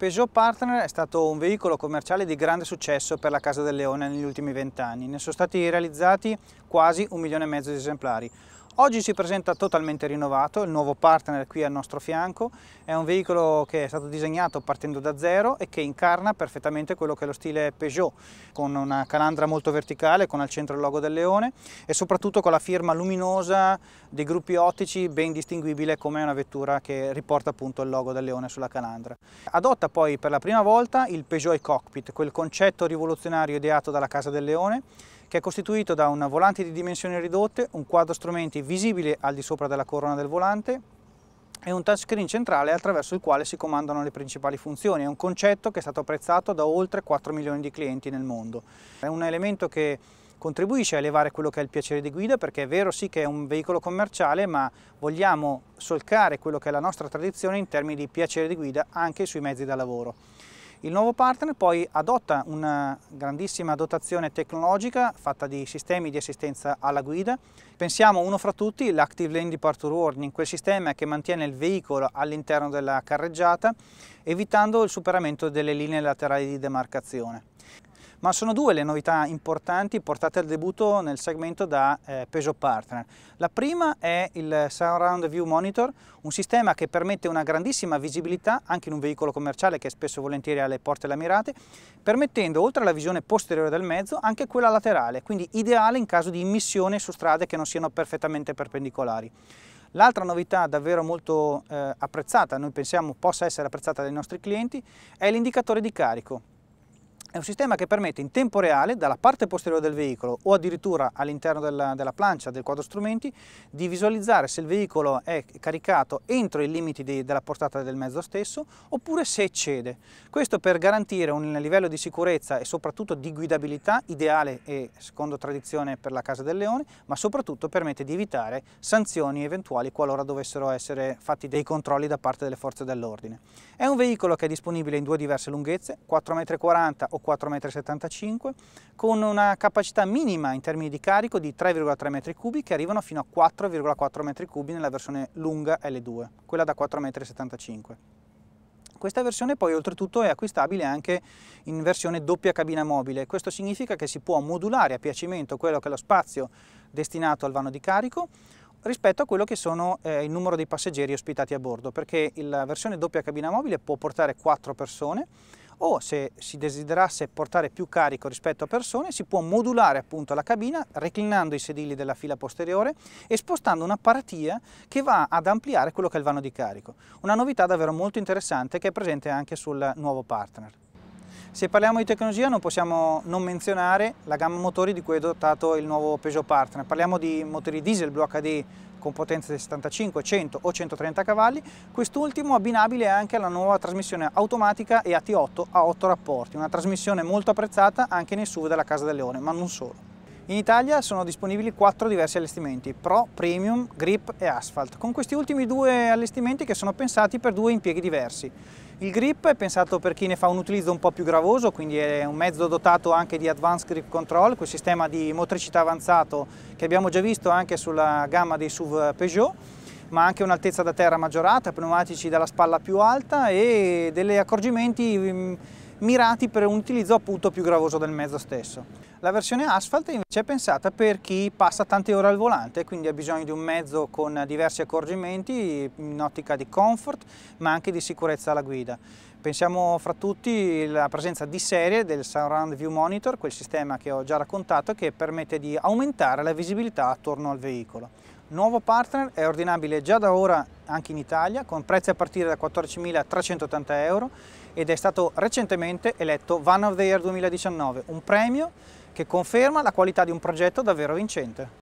Peugeot Partner è stato un veicolo commerciale di grande successo per la Casa del Leone negli ultimi vent'anni. Ne sono stati realizzati quasi un milione e mezzo di esemplari. Oggi si presenta totalmente rinnovato, il nuovo partner qui al nostro fianco, è un veicolo che è stato disegnato partendo da zero e che incarna perfettamente quello che è lo stile Peugeot, con una calandra molto verticale, con al centro il logo del leone e soprattutto con la firma luminosa dei gruppi ottici ben distinguibile come una vettura che riporta appunto il logo del leone sulla calandra. Adotta poi per la prima volta il Peugeot e Cockpit, quel concetto rivoluzionario ideato dalla Casa del Leone, che è costituito da un volante di dimensioni ridotte, un quadro strumenti visibile al di sopra della corona del volante e un touchscreen centrale attraverso il quale si comandano le principali funzioni. È un concetto che è stato apprezzato da oltre 4 milioni di clienti nel mondo. È un elemento che contribuisce a elevare quello che è il piacere di guida perché è vero sì che è un veicolo commerciale ma vogliamo solcare quello che è la nostra tradizione in termini di piacere di guida anche sui mezzi da lavoro. Il nuovo partner poi adotta una grandissima dotazione tecnologica fatta di sistemi di assistenza alla guida. Pensiamo uno fra tutti l'Active Lane Departure Warning, quel sistema che mantiene il veicolo all'interno della carreggiata evitando il superamento delle linee laterali di demarcazione ma sono due le novità importanti portate al debutto nel segmento da eh, Peugeot Partner. La prima è il Surround View Monitor, un sistema che permette una grandissima visibilità anche in un veicolo commerciale che spesso e volentieri ha le porte lamirate, permettendo oltre alla visione posteriore del mezzo anche quella laterale, quindi ideale in caso di immissione su strade che non siano perfettamente perpendicolari. L'altra novità davvero molto eh, apprezzata, noi pensiamo possa essere apprezzata dai nostri clienti, è l'indicatore di carico. È un sistema che permette in tempo reale, dalla parte posteriore del veicolo o addirittura all'interno della, della, plancia del quadro strumenti, di visualizzare se il veicolo è caricato entro i limiti di, della portata del mezzo stesso oppure se eccede. Questo per garantire un livello di sicurezza e soprattutto di guidabilità ideale e secondo tradizione per la Casa del Leone, ma soprattutto permette di evitare sanzioni eventuali qualora dovessero essere fatti dei controlli da parte delle forze dell'ordine. È un veicolo che è disponibile in due diverse lunghezze, 4,40 m o 4,75 m, con una capacità minima in termini di carico di 3,3 m3 che arrivano fino a 4,4 m3 nella versione lunga L2, quella da 4,75 m. Questa versione poi oltretutto è acquistabile anche in versione doppia cabina mobile, questo significa che si può modulare a piacimento quello che è lo spazio destinato al vano di carico rispetto a quello che sono eh, il numero dei passeggeri ospitati a bordo, perché la versione doppia cabina mobile può portare 4 persone o se si desiderasse portare più carico rispetto a persone si può modulare appunto la cabina reclinando i sedili della fila posteriore e spostando una paratia che va ad ampliare quello che è il vano di carico. Una novità davvero molto interessante che è presente anche sul nuovo partner. Se parliamo di tecnologia non possiamo non menzionare la gamma motori di cui è dotato il nuovo Peugeot Partner. Parliamo di motori diesel Blue HD con potenze di 75, 100 o 130 cavalli, quest'ultimo abbinabile anche alla nuova trasmissione automatica e at 8 a 8 rapporti, una trasmissione molto apprezzata anche nei SUV della Casa del Leone, ma non solo. In Italia sono disponibili quattro diversi allestimenti, Pro, Premium, Grip e Asphalt, con questi ultimi due allestimenti che sono pensati per due impieghi diversi. Il grip è pensato per chi ne fa un utilizzo un po' più gravoso, quindi è un mezzo dotato anche di Advanced Grip Control, quel sistema di motricità avanzato che abbiamo già visto anche sulla gamma dei SUV Peugeot ma anche un'altezza da terra maggiorata, pneumatici dalla spalla più alta e degli accorgimenti mm, mirati per un utilizzo appunto più gravoso del mezzo stesso. La versione asfalt invece è pensata per chi passa tante ore al volante, quindi ha bisogno di un mezzo con diversi accorgimenti in ottica di comfort ma anche di sicurezza alla guida. Pensiamo fra tutti alla presenza di serie del Surround View Monitor, quel sistema che ho già raccontato che permette di aumentare la visibilità attorno al veicolo. Nuovo partner è ordinabile già da ora anche in Italia con prezzi a partire da 14.380 euro ed è stato recentemente eletto Van of the Year 2019, un premio che conferma la qualità di un progetto davvero vincente.